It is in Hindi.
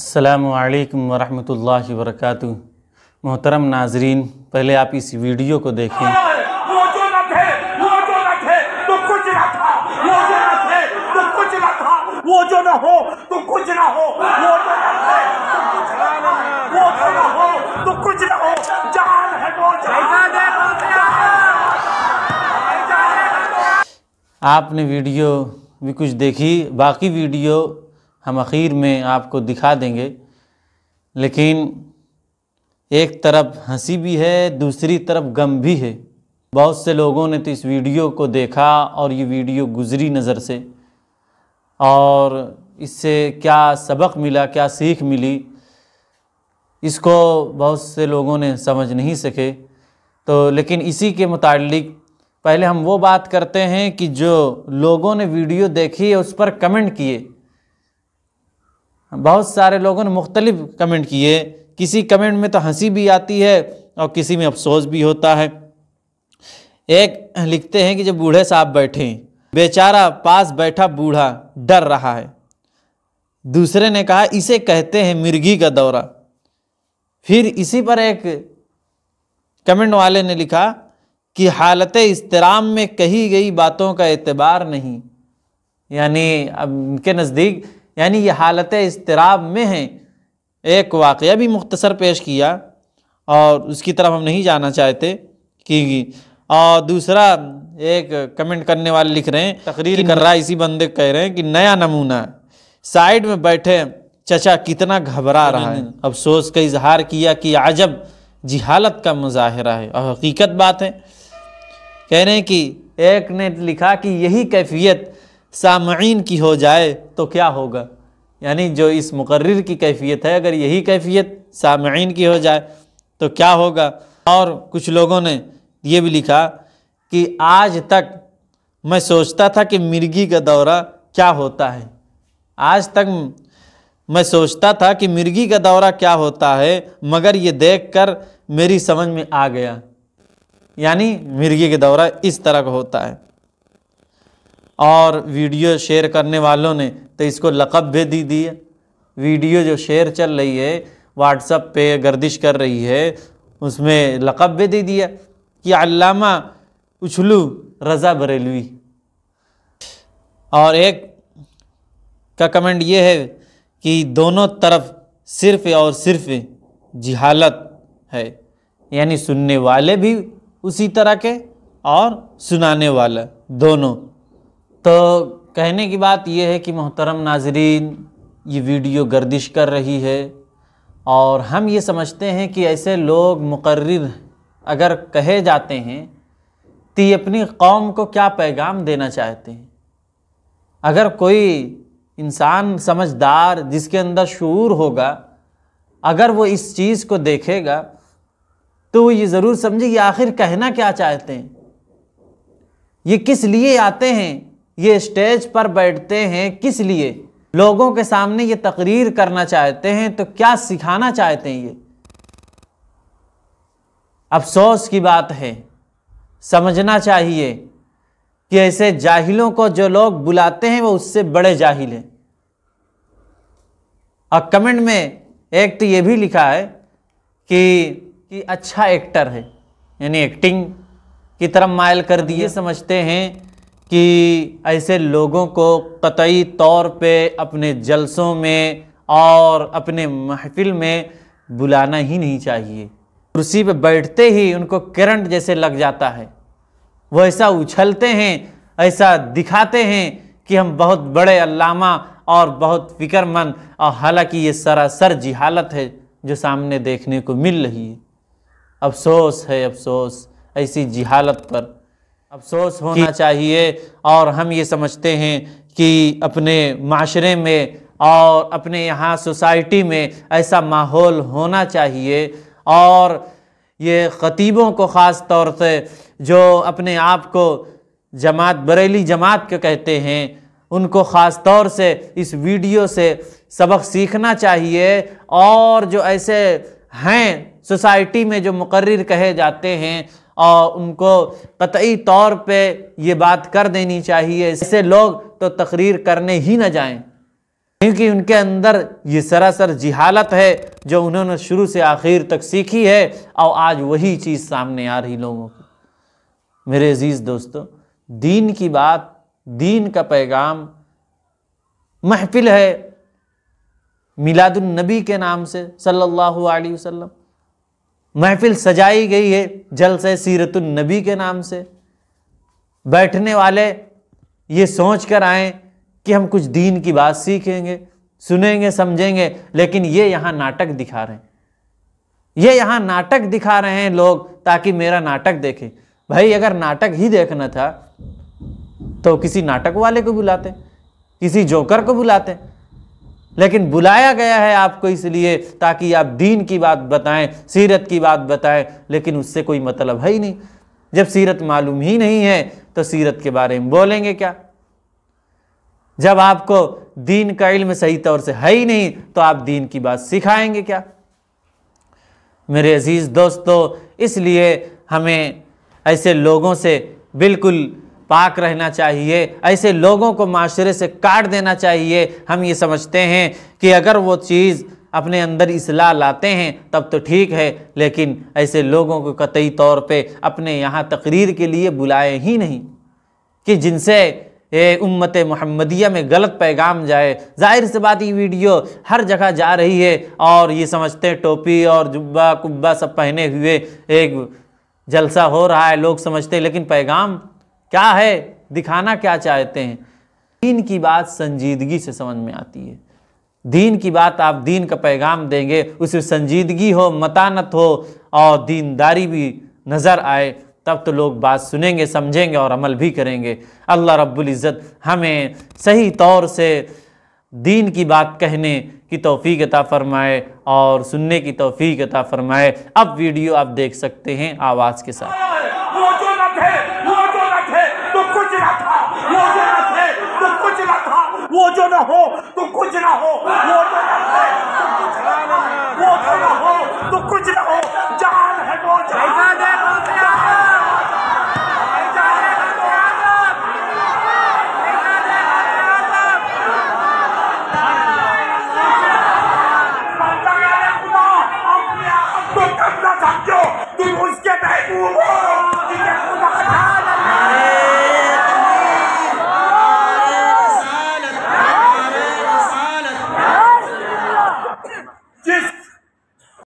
अल्लाम वरहमल वरक मोहतरम नाजरीन पहले आप इस वीडियो को देखें तो तो तो आपने वीडियो भी कुछ देखी बाकी वीडियो हम आखिर में आपको दिखा देंगे लेकिन एक तरफ हंसी भी है दूसरी तरफ गम भी है बहुत से लोगों ने तो इस वीडियो को देखा और ये वीडियो गुजरी नज़र से और इससे क्या सबक मिला क्या सीख मिली इसको बहुत से लोगों ने समझ नहीं सके तो लेकिन इसी के मुतालिक पहले हम वो बात करते हैं कि जो लोगों ने वीडियो देखी है उस पर कमेंट किए बहुत सारे लोगों ने मुख्तलिफ कमेंट किए किसी कमेंट में तो हंसी भी आती है और किसी में अफसोस भी होता है एक लिखते हैं कि जब बूढ़े साहब बैठे बेचारा पास बैठा बूढ़ा डर रहा है दूसरे ने कहा इसे कहते हैं मिर्गी का दौरा फिर इसी पर एक कमेंट वाले ने लिखा कि हालत इस्तेराम में कही गई बातों का एतबार नहीं यानी अब इनके नज़दीक यानी ये हालत इसतराब में हैं एक वाक़ भी मुख्तसर पेश किया और उसकी तरफ हम नहीं जाना चाहते कि और दूसरा एक कमेंट करने वाले लिख रहे हैं तकरीर कर रहा इसी बंदे कह रहे हैं कि नया नमूना साइड में बैठे चचा कितना घबरा रहा है हम्म। अफसोस का इजहार किया कि अजब जिहालत का मुजाहरा है और हकीकत बात है कह रहे हैं कि एक ने लिखा कि यही कैफियत सामीन की हो जाए तो क्या होगा यानी जो इस मुकर्र की कैफियत है अगर यही कैफियत सामीन की हो जाए तो क्या होगा और कुछ लोगों ने ये भी लिखा कि आज तक मैं सोचता था कि मिर्गी का दौरा क्या होता है आज तक मैं सोचता था कि मिर्गी का दौरा क्या होता है मगर ये देखकर मेरी समझ में आ गया यानी मिर्गी का दौरा इस तरह का होता है और वीडियो शेयर करने वालों ने तो इसको लक़ब भी दी दी है वीडियो जो शेयर चल रही है व्हाट्सअप पे गर्दिश कर रही है उसमें लक़ब भी दे दिया कि अल्लामा उछलू रज़ा बरेलवी और एक का कमेंट ये है कि दोनों तरफ सिर्फ़ और सिर्फ जिहालत है यानी सुनने वाले भी उसी तरह के और सुनाने वाला दोनों तो कहने की बात यह है कि मोहतरम नाजरीन ये वीडियो गर्दिश कर रही है और हम ये समझते हैं कि ऐसे लोग मुकर अगर कहे जाते हैं तो ये अपनी कौम को क्या पैगाम देना चाहते हैं अगर कोई इंसान समझदार जिसके अंदर शूर होगा अगर वो इस चीज़ को देखेगा तो वो ये ज़रूर समझे कि आखिर कहना क्या चाहते हैं ये किस लिए आते हैं ये स्टेज पर बैठते हैं किस लिए लोगों के सामने ये तकरीर करना चाहते हैं तो क्या सिखाना चाहते हैं ये अफसोस की बात है समझना चाहिए कि ऐसे जाहिलों को जो लोग बुलाते हैं वो उससे बड़े जाहिल हैं और कमेंट में एक तो ये भी लिखा है कि, कि अच्छा एक्टर है यानी एक्टिंग की तरफ मायल कर दिए समझते हैं कि ऐसे लोगों को कतई तौर पे अपने जलसों में और अपने महफिल में बुलाना ही नहीं चाहिए कुर्सी पर बैठते ही उनको करंट जैसे लग जाता है वो ऐसा उछलते हैं ऐसा दिखाते हैं कि हम बहुत बड़े अल्लामा और बहुत फ़िक्रमंद और हालांकि ये सरासर जिहालत है जो सामने देखने को मिल रही है अफसोस है अफसोस ऐसी जिहालत पर अफसोस होना चाहिए और हम ये समझते हैं कि अपने माशरे में और अपने यहाँ सोसाइटी में ऐसा माहौल होना चाहिए और ये ख़तीबों को ख़ास तौर से जो अपने आप को जमात बरेली जमात के कहते हैं उनको ख़ास तौर से इस वीडियो से सबक सीखना चाहिए और जो ऐसे हैं सोसाइटी में जो मुकर कहे जाते हैं और उनको कतई तौर पे ये बात कर देनी चाहिए ऐसे लोग तो तकरीर करने ही ना जाएं क्योंकि उनके अंदर ये सरासर जिहालत है जो उन्होंने शुरू से आखिर तक सीखी है और आज वही चीज़ सामने आ रही लोगों को मेरे अज़ीज़ दोस्तों दीन की बात दीन का पैगाम महफिल है मिलादुलनबी के नाम से सल्लल्लाहु अलैहि वसल्लम महफिल सजाई गई है जल से सीरतुल नबी के नाम से बैठने वाले ये सोच कर आए कि हम कुछ दीन की बात सीखेंगे सुनेंगे समझेंगे लेकिन ये यहाँ नाटक दिखा रहे हैं ये यहाँ नाटक दिखा रहे हैं लोग ताकि मेरा नाटक देखें भाई अगर नाटक ही देखना था तो किसी नाटक वाले को बुलाते किसी जोकर को बुलाते लेकिन बुलाया गया है आपको इसलिए ताकि आप दीन की बात बताएं सीरत की बात बताएं लेकिन उससे कोई मतलब है ही नहीं जब सीरत मालूम ही नहीं है तो सीरत के बारे में बोलेंगे क्या जब आपको दीन का इल्म सही तौर से है ही नहीं तो आप दीन की बात सिखाएंगे क्या मेरे अजीज़ दोस्तों इसलिए हमें ऐसे लोगों से बिल्कुल पाक रहना चाहिए ऐसे लोगों को माशरे से काट देना चाहिए हम ये समझते हैं कि अगर वो चीज़ अपने अंदर इसलाह लाते हैं तब तो ठीक है लेकिन ऐसे लोगों को कतई तौर पे अपने यहाँ तकरीर के लिए बुलाए ही नहीं कि जिनसे ये उम्मत महमदिया में गलत पैगाम जाए जाहिर से बात ये वीडियो हर जगह जा रही है और ये समझते हैं टोपी और जुब्बा कुब्बा सब पहने हुए एक जलसा हो रहा है लोग समझते लेकिन पैगाम क्या है दिखाना क्या चाहते हैं दीन की बात संजीदगी से समझ में आती है दीन की बात आप दीन का पैगाम देंगे उसमें संजीदगी हो मतानत हो और दीनदारी भी नज़र आए तब तो लोग बात सुनेंगे समझेंगे और अमल भी करेंगे अल्लाह रब्बुल इज़्ज़त हमें सही तौर से दीन की बात कहने की तोफ़ी अता फ़रमाए और सुनने की तोफ़ी अता फ़रमाए अब वीडियो आप देख सकते हैं आवाज़ के साथ हो तो कुछ ना हो वो तो, तो वो तो ना हो तो कुछ ना हो जान है वो जान है वो तुम उसके